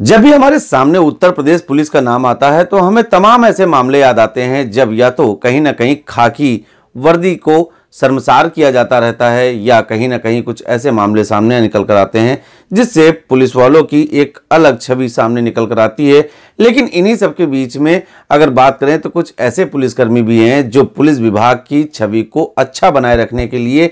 जब भी हमारे सामने उत्तर प्रदेश पुलिस का नाम आता है तो हमें तमाम ऐसे मामले याद आते हैं जब या तो कहीं ना कहीं खाकी वर्दी को शर्मसार किया जाता रहता है या कहीं ना कहीं कुछ ऐसे मामले सामने निकल कर आते हैं जिससे पुलिस वालों की एक अलग छवि सामने निकल कर आती है लेकिन इन्हीं सब के बीच में अगर बात करें तो कुछ ऐसे पुलिसकर्मी भी हैं जो पुलिस विभाग की छवि को अच्छा बनाए रखने के लिए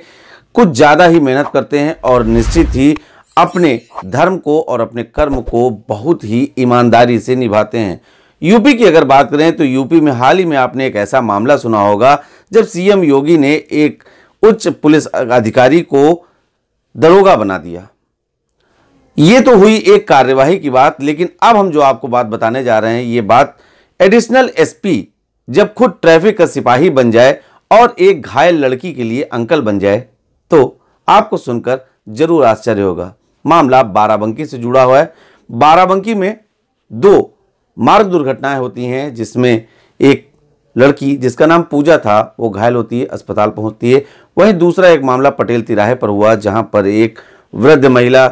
कुछ ज़्यादा ही मेहनत करते हैं और निश्चित ही अपने धर्म को और अपने कर्म को बहुत ही ईमानदारी से निभाते हैं यूपी की अगर बात करें तो यूपी में हाल ही में आपने एक ऐसा मामला सुना होगा जब सीएम योगी ने एक उच्च पुलिस अधिकारी को दरोगा बना दिया ये तो हुई एक कार्यवाही की बात लेकिन अब हम जो आपको बात बताने जा रहे हैं ये बात एडिशनल एसपी जब खुद ट्रैफिक का सिपाही बन जाए और एक घायल लड़की के लिए अंकल बन जाए तो आपको सुनकर जरूर आश्चर्य होगा मामला बाराबंकी से जुड़ा हुआ है बाराबंकी में दो मार्ग दुर्घटनाएं होती हैं जिसमें एक लड़की जिसका नाम पूजा था वो घायल होती है अस्पताल पहुंचती है वहीं दूसरा एक मामला पटेल तिराहे पर हुआ जहां पर एक वृद्ध महिला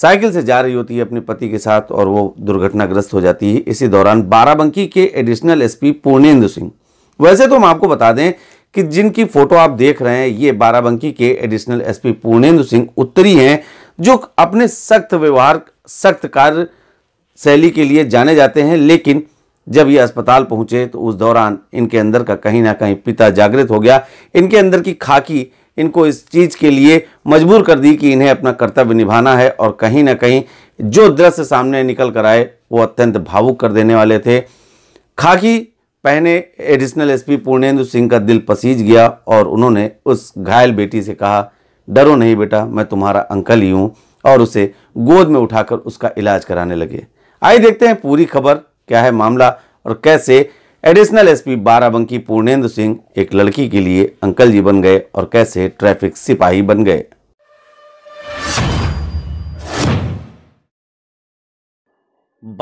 साइकिल से जा रही होती है अपने पति के साथ और वो दुर्घटनाग्रस्त हो जाती है इसी दौरान बाराबंकी के एडिशनल एसपी पूर्णेंद्र सिंह वैसे तो हम आपको बता दें कि जिनकी फोटो आप देख रहे हैं ये बाराबंकी के एडिशनल एसपी पूर्णेंद्र सिंह उत्तरी हैं जो अपने सख्त व्यवहार सख्त कार्य शैली के लिए जाने जाते हैं लेकिन जब ये अस्पताल पहुंचे तो उस दौरान इनके अंदर का कहीं ना कहीं पिता जागृत हो गया इनके अंदर की खाकी इनको इस चीज़ के लिए मजबूर कर दी कि इन्हें अपना कर्तव्य निभाना है और कहीं ना कहीं जो दृश्य सामने निकल कर आए वो अत्यंत भावुक कर देने वाले थे खाकी पहने एडिशनल एसपी पूर्णेंदु सिंह का दिल पसीज गया और उन्होंने उस घायल बेटी से कहा डरो नहीं बेटा मैं तुम्हारा अंकल ही हूं और उसे गोद में उठाकर उसका इलाज कराने लगे आइए देखते हैं पूरी खबर क्या है मामला और कैसे एडिशनल एसपी बाराबंकी पूर्णेंद्र सिंह एक लड़की के लिए अंकल जी बन गए और कैसे ट्रैफिक सिपाही बन गए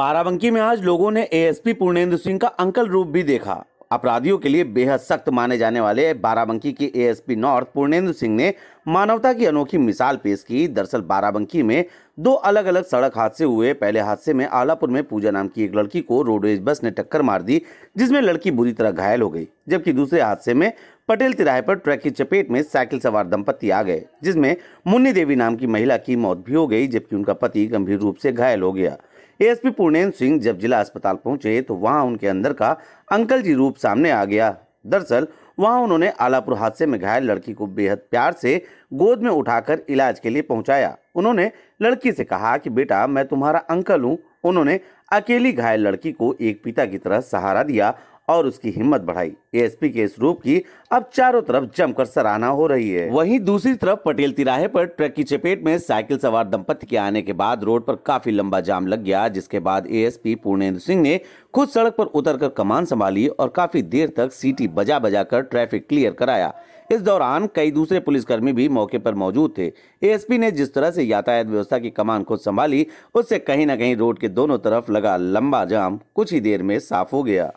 बाराबंकी में आज लोगों ने एएसपी पूर्णेंद्र सिंह का अंकल रूप भी देखा अपराधियों के लिए बेहद सख्त माने जाने वाले बाराबंकी के एएसपी नॉर्थ पूर्णेंद्र सिंह ने मानवता की अनोखी मिसाल पेश की दरअसल बाराबंकी में दो अलग अलग सड़क हादसे हुए पहले हादसे में आलापुर में पूजा नाम की एक लड़की को रोडवेज बस ने टक्कर मार दी जिसमें लड़की बुरी तरह घायल हो गई जबकि दूसरे हादसे में पटेल तिराहे पर ट्रक की चपेट में साइकिल सवार दंपति आ गए जिसमें मुन्नी देवी नाम की महिला की मौत भी हो गई जबकि उनका पति गंभीर रूप से घायल हो गया एएसपी पूर्णेन्द्र सिंह जब जिला अस्पताल पहुंचे तो वहां उनके अंदर का अंकल जी रूप सामने आ गया दरअसल वहां उन्होंने आलापुर हादसे में घायल लड़की को बेहद प्यार से गोद में उठाकर इलाज के लिए पहुंचाया उन्होंने लड़की से कहा कि बेटा मैं तुम्हारा अंकल हूँ उन्होंने अकेली घायल लड़की को एक पिता की तरह सहारा दिया और उसकी हिम्मत बढ़ाई एएसपी के इस रूप की अब चारों तरफ जमकर सराहना हो रही है वहीं दूसरी तरफ पटेल तिराहे पर ट्रक की चपेट में साइकिल सवार दंपति के आने के बाद रोड पर काफी लंबा जाम लग गया जिसके बाद एएसपी पूर्णेंद्र सिंह ने खुद सड़क पर उतरकर कमान संभाली और काफी देर तक सीटी बजा बजा कर ट्रैफिक क्लियर कराया इस दौरान कई दूसरे पुलिसकर्मी भी मौके पर मौजूद थे एएसपी ने जिस तरह से यातायात व्यवस्था की कमान खुद संभाली उससे कहीं ना कहीं रोड के दोनों तरफ लगा लंबा जाम कुछ ही देर में साफ हो गया